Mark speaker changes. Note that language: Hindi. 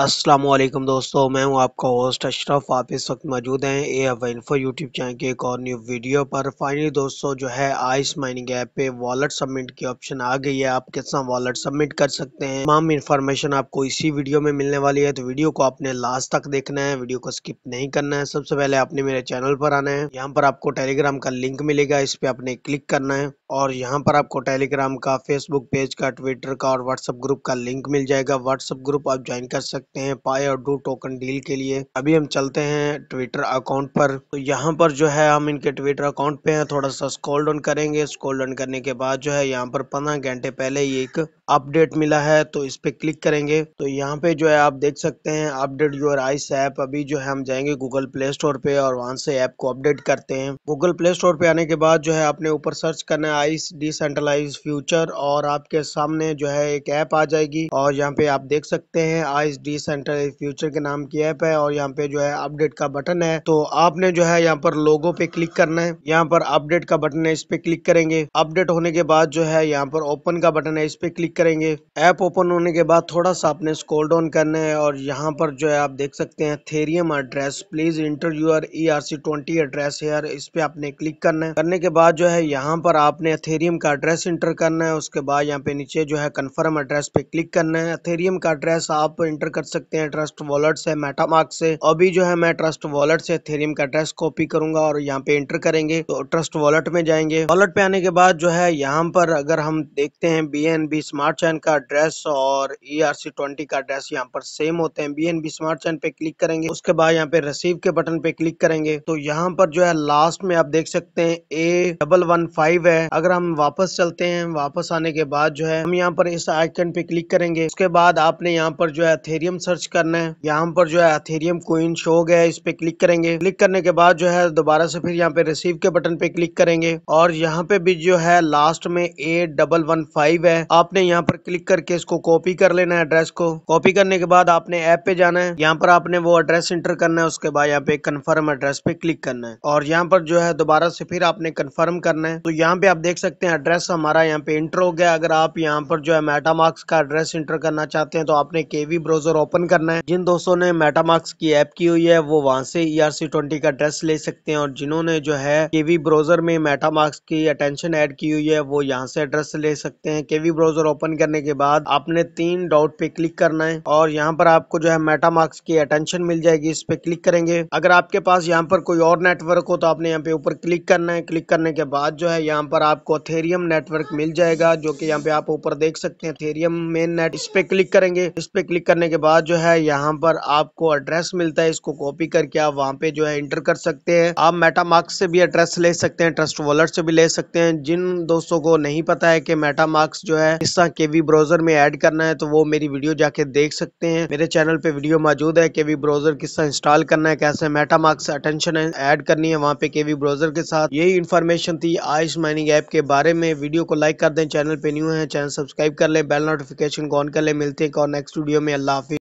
Speaker 1: असलम दोस्तों मैं हूं आपका होस्ट अशरफ आप इस वक्त मौजूद हैं A F info YouTube channel के एक और न्यू वीडियो पर फाइनली दोस्तों जो है आइस माइनिंग ऐप पे वॉलेट सबमिट की ऑप्शन आ गई है आप कितना वॉलेट सबमिट कर सकते हैं तमाम इन्फॉर्मेशन आपको इसी वीडियो में मिलने वाली है तो वीडियो को आपने लास्ट तक देखना है वीडियो को स्किप नहीं करना है सबसे पहले आपने मेरे चैनल पर आना है यहाँ पर आपको टेलीग्राम का लिंक मिलेगा इस पर आपने क्लिक करना है और यहाँ पर आपको टेलीग्राम का फेसबुक पेज का ट्विटर का और व्हाट्सअप ग्रुप का लिंक मिल जाएगा व्हाट्सअप ग्रुप आप ज्वाइन कर सकते हैं पाए और डू टोकन डील के लिए अभी हम चलते हैं ट्विटर अकाउंट पर तो यहाँ पर जो है हम इनके ट्विटर अकाउंट पे हैं थोड़ा सा स्कोल डाउन करेंगे स्कोल डाउन करने के बाद जो है यहाँ पर पंद्रह घंटे पहले ही एक अपडेट मिला है तो इस पर क्लिक करेंगे तो यहाँ पे जो है आप देख सकते हैं अपडेट योर आइस ऐप अभी जो है हम जाएंगे गूगल प्ले स्टोर पे और वहाँ से ऐप को अपडेट करते हैं गूगल प्ले स्टोर पे आने के बाद जो है आपने ऊपर सर्च करना है आइस डिसेंट्रलाइज फ्यूचर और आपके सामने जो है एक ऐप आ जाएगी और यहाँ पे आप देख सकते हैं आइस डिसेंट्रलाइज फ्यूचर के नाम की ऐप है और यहाँ पे जो है अपडेट का बटन है तो आपने जो है यहाँ पर लोगो पे क्लिक करना है यहाँ पर अपडेट का बटन है इस पे क्लिक करेंगे अपडेट होने के बाद जो है यहाँ पर ओपन का बटन है इस पे क्लिक क्लिक करेंगे ऐप ओपन होने के बाद थोड़ा सा आपने स्कोल डाउन करना है और यहाँ पर जो है आप देख सकते हैं Ethereum address please enter your E R C twenty address here इस पे आपने क्लिक करना है करने के बाद जो है यहाँ पर आपने थेरियम का एड्रेस इंटर करना है उसके बाद यहाँ पे नीचे जो है कन्फर्म एड्रेस पे क्लिक करना है थेरियम का एड्रेस आप इंटर कर सकते हैं ट्रस्ट वॉलेट से मेटामार्क से अभी जो है मैं ट्रस्ट वॉलेट से थेरियम का एड्रेस कॉपी करूंगा और यहाँ पे इंटर करेंगे तो ट्रस्ट वॉलेट में जाएंगे वॉलेट पे आने के बाद जो है यहाँ पर अगर हम देखते हैं B N B smart smart chain का एड्रेस और ई आर सी ट्वेंटी का एड्रेस यहाँ पर सेम होते हैं B N B smart chain पे क्लिक करेंगे उसके बाद यहाँ पे रिसीव के बटन पे क्लिक करेंगे तो यहाँ पर जो है लास्ट में आप देख सकते हैं ए डबल वन फाइव है अगर हम वापस चलते हैं वापस आने के बाद जो है हम यहाँ पर इस आइकन पे क्लिक करेंगे उसके बाद आपने यहाँ पर जो है अथेरियम सर्च करना है यहाँ पर जो है अथेरियम कोइन शो गया इस पे क्लिक करेंगे क्लिक करने के बाद जो है दोबारा से फिर यहाँ पे रिसीव के बटन पे क्लिक करेंगे और यहाँ पे भी जो है लास्ट में ए डबल वन फाइव है आपने यहाँ पर क्लिक करके इसको कॉपी कर लेना है एड्रेस को कॉपी करने के बाद आपने ऐप पे जाना है यहाँ पर आपने वो एड्रेस इंटर करना है उसके बाद यहाँ पे कन्फर्म एड्रेस पे क्लिक करना है और यहाँ पर जो है दोबारा से फिर आपने कन्फर्म करना है तो यहाँ पे आप देख सकते हैं एड्रेस हमारा यहाँ पे इंटर हो गया अगर आप यहाँ पर जो है मेटामार्क्स का एड्रेस इंटर करना चाहते हैं तो आपने केवी ब्राउजर ओपन करना है जिन दोस्तों ने मेटामार्क्स की ऐप की हुई है वो वहां से ई e ट्वेंटी का एड्रेस ले सकते हैं और जिन्होंने जो है केवी ब्राउजर में मेटामार्क्स की अटेंशन एड की हुई है वो यहाँ से एड्रेस ले सकते हैं केवी ब्राउजर ओपन ओपन करने के बाद आपने तीन डॉट पे क्लिक करना है और यहाँ पर आपको जो है मेटामार्क्स की अटेंशन मिल जाएगी इस पे क्लिक करेंगे अगर आपके पास यहाँ पर कोई और नेटवर्क हो तो आपने यहाँ पे ऊपर क्लिक करना है क्लिक करने के बाद जो है यहाँ पर आपको थेरियम नेटवर्क मिल जाएगा जो की यहाँ पे आप ऊपर देख सकते हैं थेरियम मेन नेट इस पे क्लिक करेंगे इस पे क्लिक करने के बाद जो है यहाँ पर आपको एड्रेस मिलता है इसको कॉपी करके आप वहाँ पे जो है इंटर कर सकते हैं आप मेटामार्क से भी एड्रेस ले सकते हैं ट्रस्ट वॉलेट से भी ले सकते हैं जिन दोस्तों को नहीं पता है कि मेटामार्क्स जो है हिस्सा केवी ब्राउजर में ऐड करना है तो वो मेरी वीडियो जाके देख सकते हैं मेरे चैनल पे वीडियो मौजूद है केवी ब्राउजर किस तरह इंस्टॉल करना है कैसे मेटा मार्क्स अटेंशन ऐड करनी है वहाँ पे केवी ब्राउजर के साथ यही इन्फॉर्मेशन थी आइस माइनिंग ऐप के बारे में वीडियो को लाइक कर दें चैनल पे न्यू है चैनल सब्सक्राइब कर ले बेल नोटिफिकेशन को ऑन कर ले मिलते हैं और नेक्स्ट वीडियो में अल्लाह हाफिज